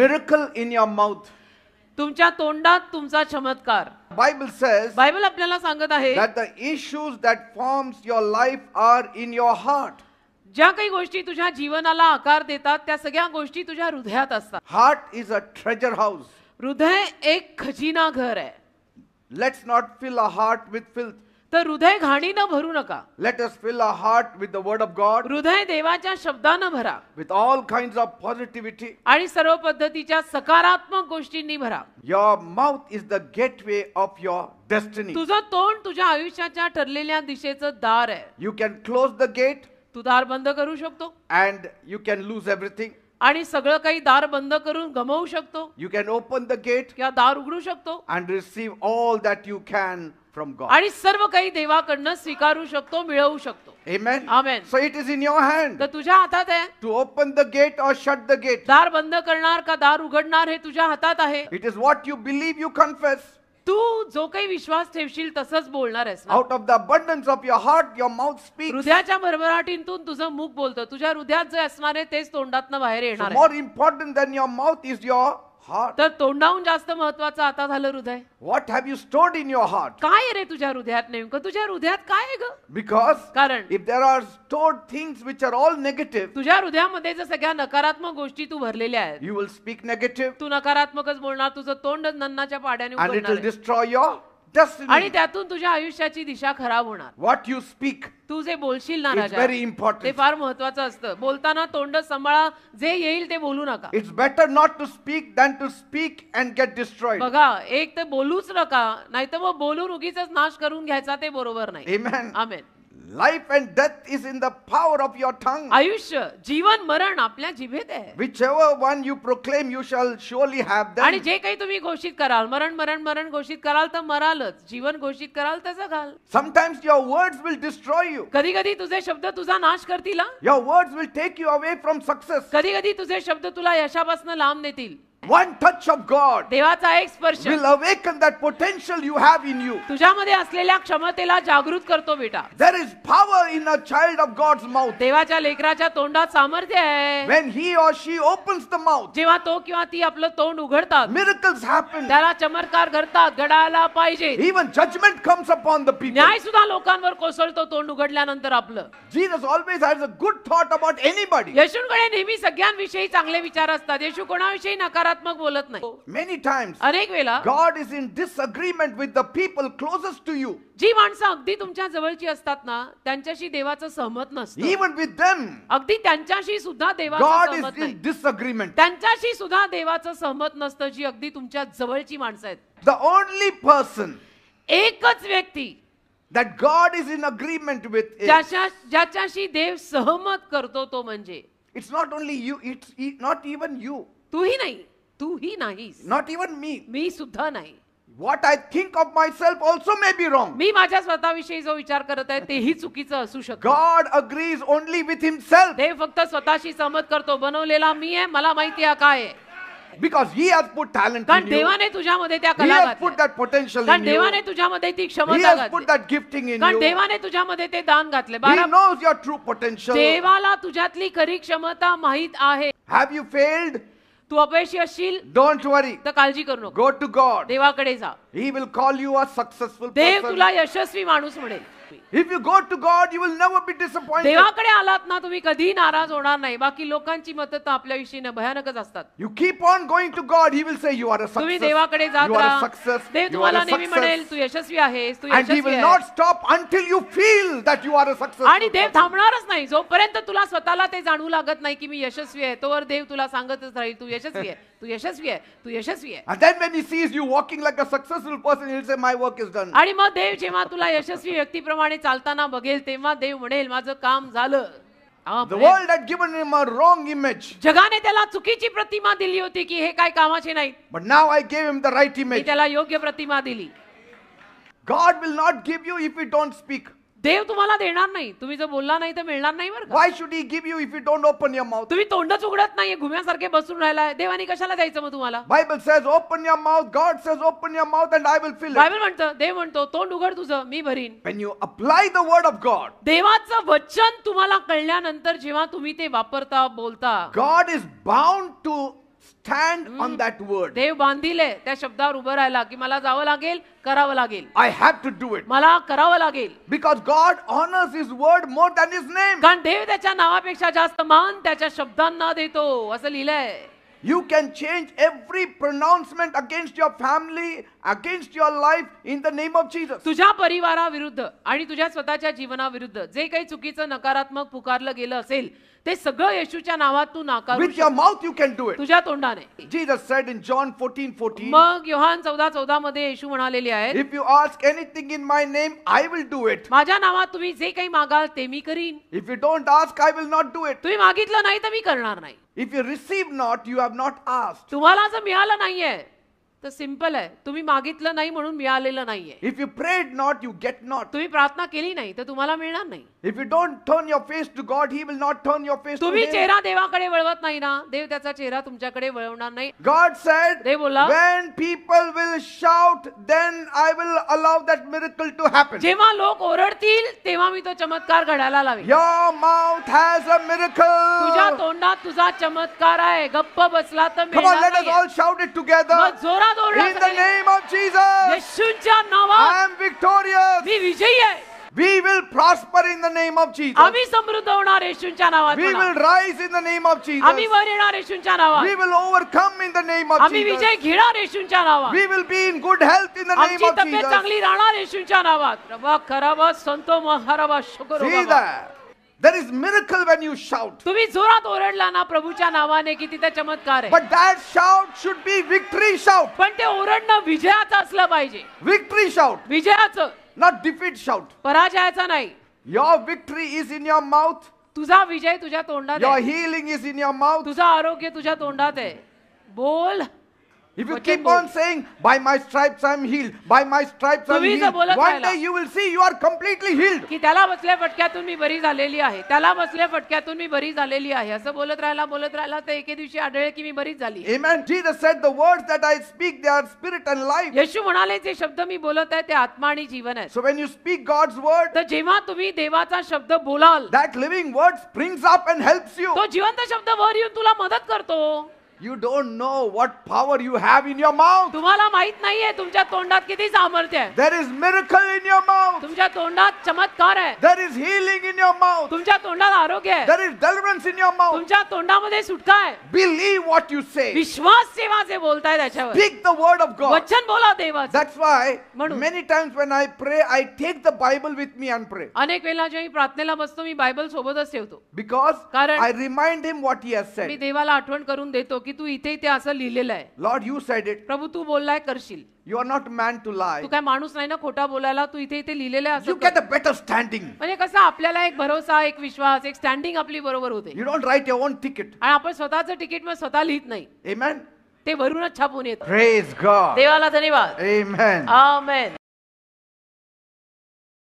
Miracle in your mouth तुमच्या तोंडात तुमचा चमत्कार बायबल सेज बायबल आपल्याला सांगत आहे that that form your forms are life your heart heart ज्या काही गोष्टी तुझ्या जीवनाला आकार देतात त्या सगळ्या गोष्टी तुझ्या हृदयात असतात heart is a treasure house हृदय एक खजिना घर आहे let's not fill a heart with filth तर हृदय घाणीनं भरू नका let us fill a heart with the word God हृदय देवाच्या शब्दानं भरा with all kind of positivity आणि सर्व पद्धतीच्या सकारात्मक गोष्टींनी भरा mouth mouth is the gateway of your destiny तुझं तोंड तुझ्या आयुष्याच्या ठरलेल्या दिशेचं दार आहे you can close the gate तू दार बंद करू शकतो and you can lose everything आणि सगळं काही दार बंद करून गमवू शकतो you can open the gate या दार उघडू शकतो and receive all that you can from God आणि सर्व काही देवाकडनं स्वीकारू शकतो मिळवू शकतो so it is in your hand तर तुझ्या हातात आहे to open the gate or shut the gate दार बंद करणार का दार उघडणार हे तुझ्या हातात आहे it is what you believe you confess तू जो काही विश्वास ठेवशील तसंच बोलणार आहेस out of the abundance of your heart your mouth speak हृदयाच्या भरभराटीतून तुझं मुख बोलतं तुझ्या हृदयात जे असणार आहे तेच तोंडात बाहेर येणार more important than your mouth is your तर तोंडाहून जास्त महत्वाचं आता झालं हृदय what have you stored in your heart काय रे तुझ्या हृदयात नेमकं तुझ्या हृदयात काय आहे ग बिकॉज कारण if there are stored things which are all negative तुझ्या हृदयामध्ये जर सगळ्या नकारात्मक गोष्टी तू भरलेल्या आहेत यू विल स्पीक नेगेटिव्ह तू नकारात्मकच बोलणार तुझं तोंड नन्नाच्या पाड्याने डिस्ट्रॉय युअर आणि त्यातून तुझ्या आयुष्याची दिशा खराब होणार व्हॉट यू स्पीक तू जे बोलशील ना राजा व्हेरी इम्पॉर्टंट ते फार महत्वाचं असतं बोलताना तोंड सांभाळा जे येईल ते बोलू नका it's better not to speak than to speak and get destroy बघा एक तर बोलूच नका नाहीतर मग बोलून उगीच नाश करून घ्यायचा ते बरोबर नाही amen amen life and death is in the power of your tongue आयुष्य जीवन मरण आपल्या जिभेत आहे whichever one you proclaim you shall surely have that आणि जे काही तुम्ही घोषित कराल मरण मरण मरण घोषित कराल तर मरालच जीवन घोषित कराल तसं घाल sometimes your words will destroy you कधी कधी तुझे शब्द तुझा नाश करतील your words will take you away from success कधी कधी तुझे शब्द तुला यशापासून लांब नेतील One touch of God देवाचा एक स्पर्श will awaken that potential you have in you. तुझ्यामध्ये असलेल्या क्षमतेला जागृत करतो बेटा There is power in a child of God's mouth. देवाच्या लेकराच्या तोंडात सामर्थ्य आहे When he or she opens the mouth, जेव्हा तो किंवा ती आपलं तोंड उघडतात miracles happen. त्याला चमत्कार घडतात घडायला पाहिजे Even judgment comes upon the people. न्याय सुद्धा लोकांवर कोसळतो तोंड उघडल्यानंतर आपलं Jesus always has a good thought about anybody. येशूंकडे नेहमी सगळ्यांविषयी चांगले विचार असतात येशू कोणाविषयी नकार नकारात्मक बोलत नाही मेनी टाइम्स अनेक वेळा God is in disagreement with the people closest to you जी माणसं अगदी तुमच्या जवळची असतात ना त्यांच्याशी देवाचं सहमत नसतं इवन विथ देम अगदी त्यांच्याशी सुद्धा देवाचं सहमत नाही डिसअग्रीमेंट त्यांच्याशी सुद्धा देवाचं सहमत नसतं जी अगदी तुमच्या जवळची माणसं आहेत द ओनली पर्सन एकच व्यक्ती that God is in agreement with ज्याच्याशी देव सहमत करतो तो म्हणजे not not you you not not you you तूही नाही तूही नाहीस नॉट इवन मी मी सुद्धा नाही I think of myself also may be wrong मी माझ्या स्वतःविषयी जो विचार करत आहे तेही चुकीचं असू शकतो God only with him himself हे फक्त स्वतःशी सहमत करतो बनवलेला मी आहे मला माहिती आहे काय because he has put talent कारण देवाने तुझ्यामध्ये त्या कला has put पोटेन्शियल देवाने तुझ्यामध्ये ती क्षमता घातली that देवाने तुझ्यामध्ये ते दान घातले बारा knows your true potential. देवाला तुझ्यातली खरी क्षमता माहित आहे हॅव यू फेल्ड तू अपयशी असशील डोंट वरी तर काळजी करू नको गो टू गॉड देवाकडे जा he will call you a successful देव तुला यशस्वी माणूस म्हणेल If you go to God, you will never be disappointed. देवाकडे आलात ना तुम्ही कधी नाराज होणार नाही बाकी लोकांची मत तर आपल्याविषयी भयानकच असतात you keep on going to God he will say you are a तुम्ही देवाकडे जात तू सक्सेस देव तुम्हाला नेहमी म्हणेल तू यशस्वी आहेस तू यशस्वी आहेस will not stop until you feel that you are a success आणि देव थांबणारच नाही जोपर्यंत तुला स्वतःला ते जाणू लागत नाही की मी यशस्वी आहे तोवर देव तुला सांगतच राहील तू यशस्वी आहे तू यशस्वी आहे तू यशस्वी आहे And then when he sees you walking like a successful person, he'll say, My work is done. आणि मग देव जेव्हा तुला यशस्वी व्यक्तीप्रमाणे चालताना बघेल तेव्हा देव म्हणेल माझं काम झालं The world had given him a wrong image, but now I gave him the right image. God will not give you if you don't speak. देव तुम्हाला देणार नाही तुम्ही जर बोलला नाही तर मिळणार नाही बरं why should he give you if you don't open your mouth तुम्ही तोंडच उघडत नाही घुम्यासारखे बसून राहिला देवानी कशाला द्यायचं मग तुम्हाला Bible says open your mouth God says open your mouth and I will fill Bible म्हणतं देव म्हणतो तोंड उघड तुझं मी भरीन when you apply the word of God देवाचं वचन तुम्हाला कळल्यानंतर जेव्हा तुम्ही ते वापरता बोलता God is bound to stand on that word देव बांधिले त्या शब्दावर उभं राहिला की मला जावं लागेल करावं लागेल I have to do it मला करावं लागेल because God honours his word more than his name कारण देव त्याच्या नावापेक्षा जास्त मान त्याच्या शब्दांना देतो असं लिहिलंय you can change every pronouncement against your family against your life in the name of Jesus. तुझ्या परिवाराविरुद्ध आणि तुझ्या स्वतःच्या जीवनाविरुद्ध जे काही चुकीचं नकारात्मक पुकारलं गेलं असेल सगळं येशुच्या नावात तू नाकार चौदा मध्ये येशू म्हणालेले आहेत if you ask anything in my name I will do it माझ्या नावात तुम्ही जे काही मागाल ते मी करीन if you don't ask I will not do it तुम्ही मागितलं नाही तर मी करणार नाही if you not you have not ask तुम्हाला असं मिळालं नाहीये तर सिंपल आहे तुम्ही मागितलं नाही म्हणून मिळालेलं नाहीये if you prayed not you get not तुम्ही प्रार्थना केली नाही तर तुम्हाला मिळणार नाही if you don't turn your face to God he will not turn your face तुम्ही चेहरा देवाकडे वळवत नाही ना देव त्याचा चेहरा तुमच्याकडे वळवणार नाही गॉड सेड देव बोला when people will shout then I will allow that miracle to happen जेव्हा लोक ओरडतील तेव्हा मी तो चमत्कार घडायला लावेन your mouth has a miracle तुझ्या तोंडात तुझा चमत्कार आहे गप्प बसला तर मिळणार नाही let us all shout it together जोरात In the name of Jesus, I am victorious. We will prosper in the name of Jesus. We will rise in the name of Jesus. We will overcome in the name of Jesus. We will be in good health in the name of Jesus. आमची तब्येत There is miracle when you shout. तुम्ही जोरात ओरडला ना प्रभूच्या नावाने की तिथे चमत्कार आहे But that shout should be victory shout. पण ते ओरडणं विजयाचं असलं पाहिजे Victory shout, विजयाचं not defeat shout. पराजयाचं नाही Your victory is in your mouth. तुझा विजय तुझ्या तोंडात Your healing is in your mouth. तुझा आरोग्य तुझ्या तोंडात आहे बोल If you keep on saying, by my stripes I am healed, by my stripes I am healed, one day you will see you are completely healed. की त्याला बसल्या फटक्यातून मी बरी झालेली आहे त्याला बसल्या फटक्यातून मी बरी झालेली आहे असं बोलत राहिला बोलत राहिला तर एके दिवशी आढळले की मी झाली Amen. Jesus said, the words that I speak, they are spirit and life. येशू म्हणाले जे शब्द मी बोलत आहे ते आत्मा आणि जीवन आहे So when you speak God's word, तर जेव्हा तुम्ही देवाचा शब्द that living word springs up and helps you. तो जिवंत शब्द वर येऊन तुला मदत करतो you don't know what power you have in your mouth तुम्हाला माहित नाहीये तुमच्या तोंडात किती सामर्थ्य आहे there is miracle in your mouth तुमच्या तोंडात चमत्कार आहे there is healing in your mouth तुमच्या तोंडात आरोग्य आहे there is deliverance in your mouth तुमच्या तोंडामध्ये सुटका आहे बिलीव्ह व्हॉट यू से विश्वास सेवा जे बोलताय त्याच्यावर speak the word of God वचन बोला देवाचं that's why many times when I pray I take the Bible with me and pray अनेक वेळा जेव्हा मी प्रार्थनेला बसतो मी बायबल सोबतच ठेवतो बिकॉज कारण I remind him what he has said मी देवाला आठवण करून देतो की की तू इथे इथे असं लिहिलेलं आहे लॉर्ड यू सेड इट प्रभू तू बोललाय करशील you are not man to lie तू काय माणूस नाही ना खोटा बोलायला तू इथे इथे लिहिलेलं आहे you get a better standing म्हणजे कसं आपल्याला एक भरोसा एक विश्वास एक स्टँडिंग आपली बरोबर होते you don't write your own ticket आणि आपण स्वतःचं तिकीट मग स्वतः लिहित नाही मॅन ते भरूनच छापून येत देवाला धन्यवाद